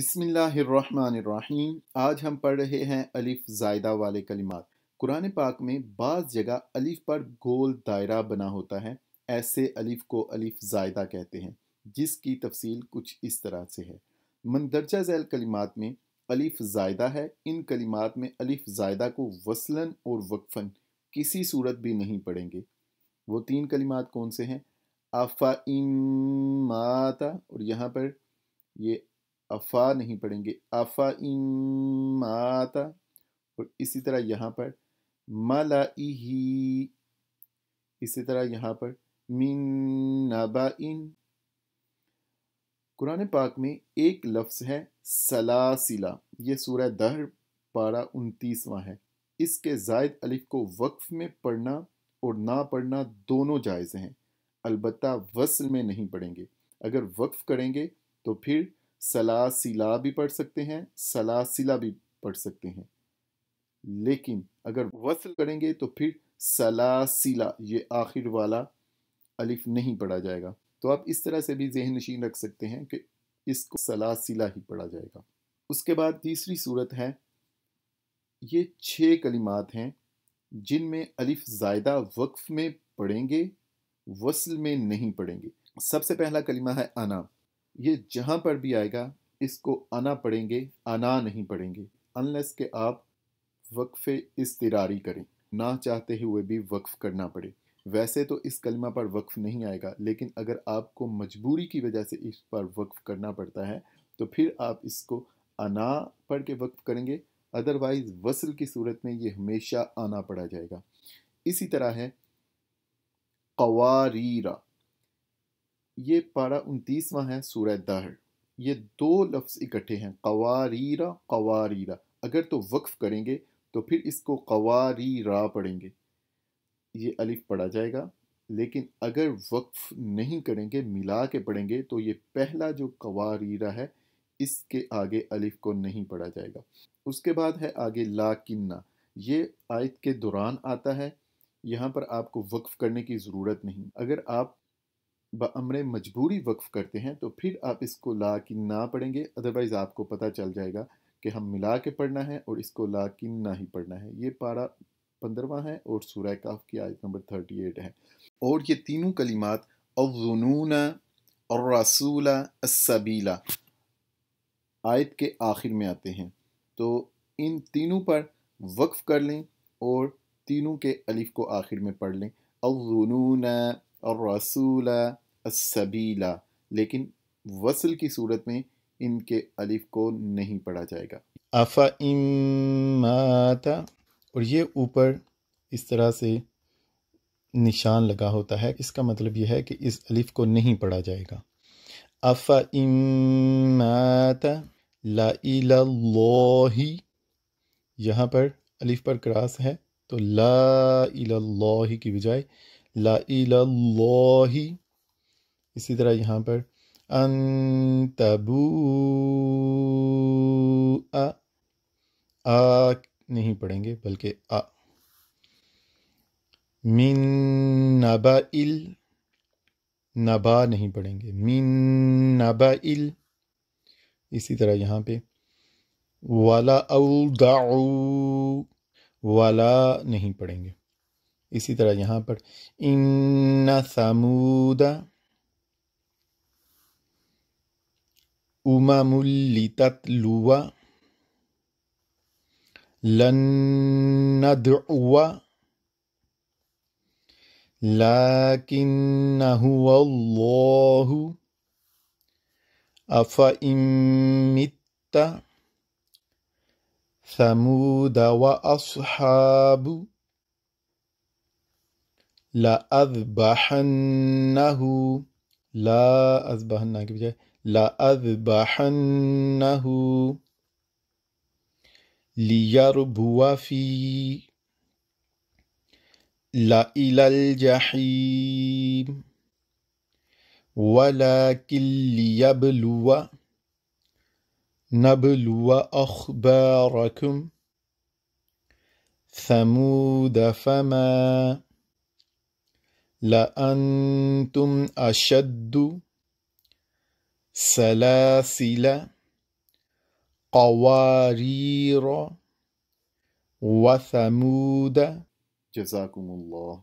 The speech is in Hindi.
बिसमीम आज हम पढ़ रहे हैं अलिफ जायदा वाले कलिमात कुरान पाक में बाज़ जगह अलिफ पर गोल दायरा बना होता है ऐसे अलिफ को अलिफ जायदा कहते हैं जिसकी तफसील कुछ इस तरह से है मंदरजा झैल कलिमात में अलिफ जायदा है इन कलिमात में अलिफ जायदा को वसलन और वक्फन किसी सूरत भी नहीं पढ़ेंगे वो तीन कलिमात कौन से हैं आफ़ा माता और यहाँ पर ये अफा नहीं पढ़ेंगे अफा इमाता और इसी तरह यहाँ पर मला इसी तरह यहाँ पर मिन नबा इन कुरान पाक में एक लफ्ज़ है सलासिला ये सूरह दहर पारा उनतीसवां है इसके जायद अलिफ को वक्फ में पढ़ना और ना पढ़ना दोनों जायज़ हैं अलबत् वसल में नहीं पढ़ेंगे अगर वक्फ करेंगे तो फिर सलासिला भी पढ़ सकते हैं सलासिला भी पढ़ सकते हैं लेकिन अगर वसल करेंगे तो फिर सलासिला ये आखिर वाला अलिफ नहीं पढ़ा जाएगा तो आप इस तरह से भी जहन नशीन रख सकते हैं कि इसको सलासिला ही पढ़ा जाएगा उसके बाद तीसरी सूरत है ये छः कलिमात हैं जिनमें अलिफ ज़ायदा वक्फ में पढ़ेंगे वसल में नहीं पढ़ेंगे सबसे पहला कलिमा है अना ये जहाँ पर भी आएगा इसको आना पड़ेंगे आना नहीं पड़ेंगे अनलेस के आप वक्फ़े इसतरारी करें ना चाहते हुए भी वक्फ़ करना पड़े वैसे तो इस कलमा पर वक्फ़ नहीं आएगा लेकिन अगर आपको मजबूरी की वजह से इस पर वक्फ़ करना पड़ता है तो फिर आप इसको अना पढ़ के वक्फ़ करेंगे अदरवाइज़ वसल की सूरत में ये हमेशा आना पड़ा जाएगा इसी तरह है कवारीरा ये पारा उनतीसवां है सूर्य दहर ये दो लफ्ज़ इकट्ठे हैं कवारीरा कवारीरा अगर तो वक्फ़ करेंगे तो फिर इसको रा पढ़ेंगे ये अलिफ पढ़ा जाएगा लेकिन अगर वक्फ़ नहीं करेंगे मिला के पढ़ेंगे तो ये पहला जो कवारीरा है इसके आगे अलिफ को नहीं पढ़ा जाएगा उसके बाद है आगे ला किन्ना ये आयत के दौरान आता है यहाँ पर आपको वक्फ़ करने की ज़रूरत नहीं अगर आप बमरे मजबूरी वक्फ करते हैं तो फिर आप इसको ला कि ना पढ़ेंगे अदरवाइज़ आपको पता चल जाएगा कि हम मिला के पढ़ना है और इसको ला कि ना ही पढ़ना है ये पारा पंद्रवा है और सूर्य काफ की आयत नंबर थर्टी एट है और ये तीनों कलिमात अवजनून और रसूला सबीला आयत के आखिर में आते हैं तो इन तीनों पर वक्फ़ कर लें और तीनों के अलिफ को आखिर में पढ़ लें अवजनून रसूला असबीला लेकिन वसल की सूरत में इनके अलिफ को नहीं पढ़ा जाएगा अफ़ा इमाता और ये ऊपर इस तरह से निशान लगा होता है इसका मतलब यह है कि इस अलिफ को नहीं पढ़ा जाएगा अफ़ा इमाता ला लोही यहाँ पर अलिफ पर क्रास है तो ला लोही की बजाय ला ही इसी तरह यहाँ पर अंतबू अ आ नहीं पढ़ेंगे बल्कि अ मिन नबा इल नबा नहीं पढ़ेंगे मिन नबा इल इसी तरह यहाँ पे वाला औ वाला नहीं पढ़ेंगे इसी तरह यहाँ पर इन समूदा उमामुल्लितलुवा लन्नदुवा लाकिन्नहु अल्लाहु अफ इमित्त ثمود وأصحاب لا أذبحنه لا أذبحنه جاي لا أذبحنه ليربو في لا إلى الجحيم ولكن ليبلو نبلو أخباركم ثمود فما لأنتم أشد سلاسل قوارير وثمود جزاكم الله